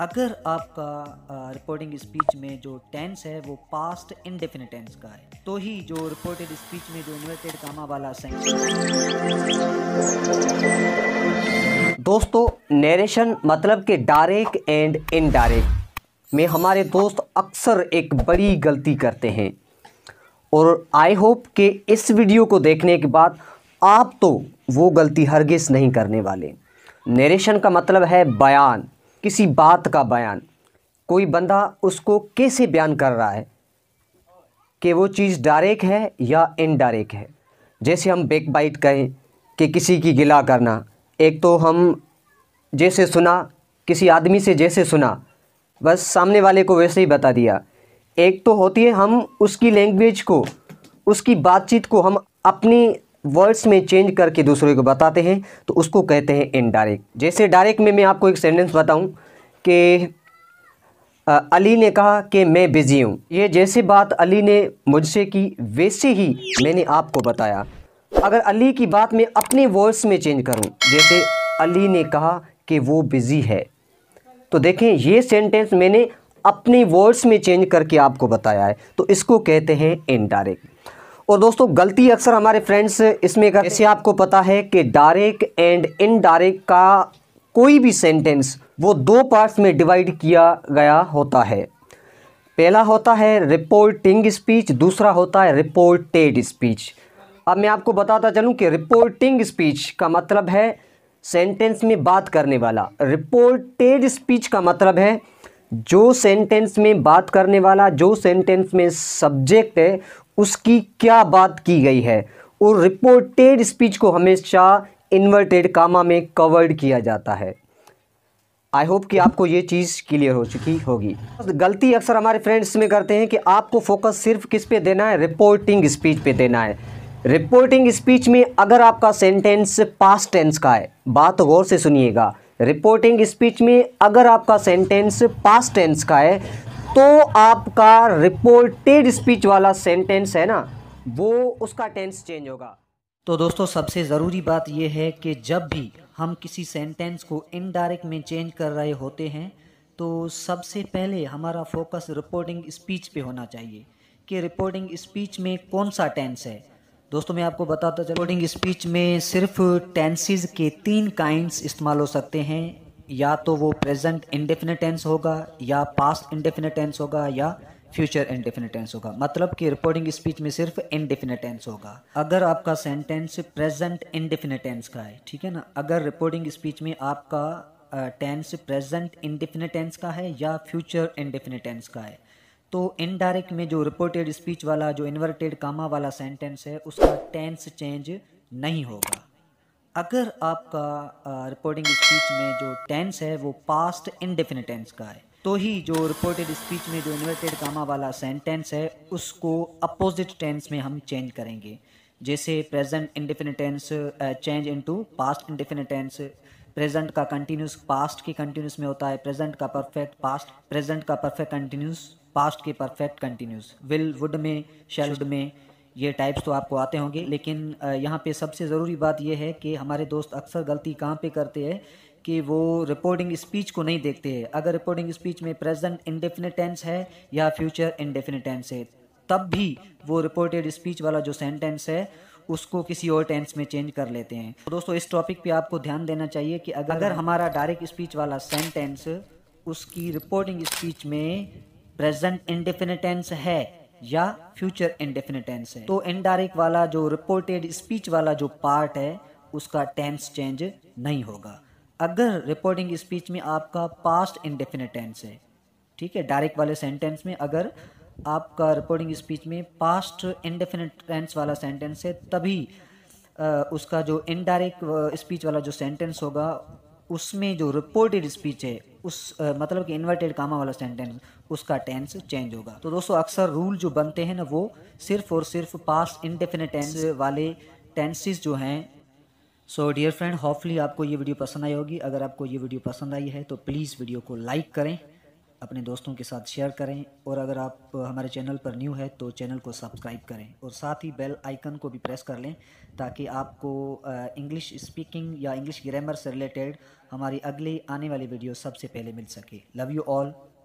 अगर आपका reporting speech में जो टेंस है वो पास्ट इनडेफिनेट टेंस का है तो ही जो रिपोर्टेड स्पीच में जो इन्वर्टेड कामा वाला सेंस दोस्तों नरेशन मतलब कि डायरेक्ट एंड इनडायरेक्ट में हमारे दोस्त अक्सर एक बड़ी गलती करते हैं और आई होप के इस वीडियो को देखने के बाद आप तो वो गलती हरगिज़ नहीं करने वाले नरेशन का मतलब है बयान किसी बात का बयान कोई बंदा उसको कैसे बयान कर रहा है कि वो चीज़ डायरेक्ट है या इनडायरेक्ट है जैसे हम बेक बाइट कहें कि किसी की गिला करना एक तो हम जैसे सुना किसी आदमी से जैसे सुना बस सामने वाले को वैसे ही बता दिया एक तो होती है हम उसकी लैंग्वेज को उसकी बातचीत को हम अपनी वर्ड्स में चेंज करके दूसरे को बताते हैं तो उसको कहते हैं इनडायरेक्ट जैसे डायरेक्ट में मैं आपको एक सेंटेंस बताऊं कि अली ने कहा कि मैं बिज़ी हूँ ये जैसे बात अली ने मुझसे की वैसे ही मैंने आपको बताया अगर अली की बात मैं अपने वर्ड्स में चेंज करूँ जैसे अली ने कहा कि वो बिज़ी है तो देखें ये सेंटेंस मैंने अपने वर्ड्स में चेंज करके आपको बताया है तो इसको कहते हैं इनडायरेक्ट और दोस्तों गलती अक्सर हमारे फ्रेंड्स इसमें कर जैसे आपको पता है कि डायरेक्ट एंड इनडायरेक्ट का कोई भी सेंटेंस वो दो पार्ट्स में डिवाइड किया गया होता है पहला होता है रिपोर्टिंग स्पीच दूसरा होता है रिपोर्टेड स्पीच अब मैं आपको बताता चलूँ कि रिपोर्टिंग स्पीच का मतलब है सेंटेंस में बात करने वाला रिपोर्टेड स्पीच का मतलब है जो सेंटेंस में बात करने वाला जो सेंटेंस में सब्जेक्ट है उसकी क्या बात की गई है और रिपोर्टेड स्पीच को हमेशा इन्वर्टेड कामा में कवर्ड किया जाता है आई होप कि आपको ये चीज़ क्लियर हो चुकी होगी गलती अक्सर हमारे फ्रेंड्स में करते हैं कि आपको फोकस सिर्फ किस पे देना है रिपोर्टिंग स्पीच पे देना है रिपोर्टिंग स्पीच में अगर आपका सेंटेंस पास टेंस का है बात गौर से सुनिएगा रिपोर्टिंग स्पीच में अगर आपका सेंटेंस पास टेंस का है तो आपका रिपोर्टेड स्पीच वाला सेंटेंस है ना वो उसका टेंस चेंज होगा तो दोस्तों सबसे ज़रूरी बात यह है कि जब भी हम किसी सेंटेंस को इनडायरेक्ट में चेंज कर रहे होते हैं तो सबसे पहले हमारा फोकस रिपोर्टिंग स्पीच पे होना चाहिए कि रिपोर्टिंग स्पीच में कौन सा टेंस है दोस्तों मैं आपको बताता चलूँ रिपोर्टिंग स्पीच में सिर्फ टेंसेज के तीन काइंड्स इस्तेमाल हो सकते हैं या तो वो प्रेजेंट इंडेफिनिट टेंस होगा या पास्ट इंडेफिनिट टेंस होगा या फ्यूचर इंडेफिनिट टेंस होगा मतलब कि रिपोर्टिंग स्पीच में सिर्फ इंडेफिनिट टेंस होगा अगर आपका सेंटेंस प्रेजेंट इंडेफिनिट टेंस का है ठीक है ना अगर रिपोर्टिंग स्पीच में आपका टेंस प्रेजेंट इंडेफिनिट टेंस का है या फ्यूचर इंडेफिनिट टेंस का है तो इनडायरेक्ट में जो रिपोर्टेड स्पीच वाला जो इन्वर्टेड कामा वाला सेंटेंस है उसका टेंस चेंज नहीं होगा अगर आपका रिपोर्टिंग स्पीच में जो टेंस है वो पास्ट इनडेफिनेट टेंस का है तो ही जो रिपोर्टेड स्पीच में जो इन्वर्टेड कामा वाला सेंटेंस है उसको अपोजिट टेंस में हम चेंज करेंगे जैसे present indefinite tense change into past indefinite tense present का कंटिन्यूस पास्ट के कंटिन्यूस में होता है प्रेजेंट का परफेक्ट पास्ट प्रेजेंट का परफेक्ट कंटिन्यूस पास्ट के परफेक्ट कंटिन्यूस विल वुड में शेल्ड में ये टाइप्स तो आपको आते होंगे लेकिन यहाँ पे सबसे ज़रूरी बात यह है कि हमारे दोस्त अक्सर गलती कहाँ पे करते हैं कि वो रिपोर्टिंग स्पीच को नहीं देखते हैं अगर रिपोर्टिंग स्पीच में प्रेजेंट इंडेफिनिट टेंस है या फ्यूचर इंडेफिनिट टेंस है तब भी वो रिपोर्टेड स्पीच वाला जो सेंटेंस है उसको किसी और टेंस में चेंज कर लेते हैं तो दोस्तों इस टॉपिक पे आपको ध्यान देना चाहिए कि अगर, अगर हमारा डायरेक्ट स्पीच वाला सेंटेंस उसकी रिपोर्टिंग स्पीच में प्रेजेंट इंडेफिनिट टेंस है या फ्यूचर इनडेफिनेट टेंस है तो इनडायरेक्ट वाला जो रिपोर्टेड स्पीच वाला जो पार्ट है उसका टेंस चेंज नहीं होगा अगर रिपोर्टिंग स्पीच में आपका पास्ट इनडेफिनेट टेंस है ठीक है डायरेक्ट वाले सेंटेंस में अगर आपका रिपोर्टिंग स्पीच में पास्ट इनडेफिनेट टेंस वाला सेंटेंस है तभी उसका जो इनडायरेक्ट स्पीच वाला जो सेंटेंस होगा उसमें जो रिपोर्टेड स्पीच है उस आ, मतलब कि इन्वर्टेड कामा वाला सेंटेंस उसका टेंस चेंज होगा तो दोस्तों अक्सर रूल जो बनते हैं ना वो सिर्फ और सिर्फ पास इनडेफिनेट टेंस वाले टेंसेस जो हैं सो डियर फ्रेंड होपफुली आपको ये वीडियो पसंद आई होगी अगर आपको ये वीडियो पसंद आई है तो प्लीज़ वीडियो को लाइक करें अपने दोस्तों के साथ शेयर करें और अगर आप हमारे चैनल पर न्यू है तो चैनल को सब्सक्राइब करें और साथ ही बेल आइकन को भी प्रेस कर लें ताकि आपको इंग्लिश स्पीकिंग या इंग्लिश ग्रामर से रिलेटेड हमारी अगली आने वाली वीडियो सबसे पहले मिल सके लव यू ऑल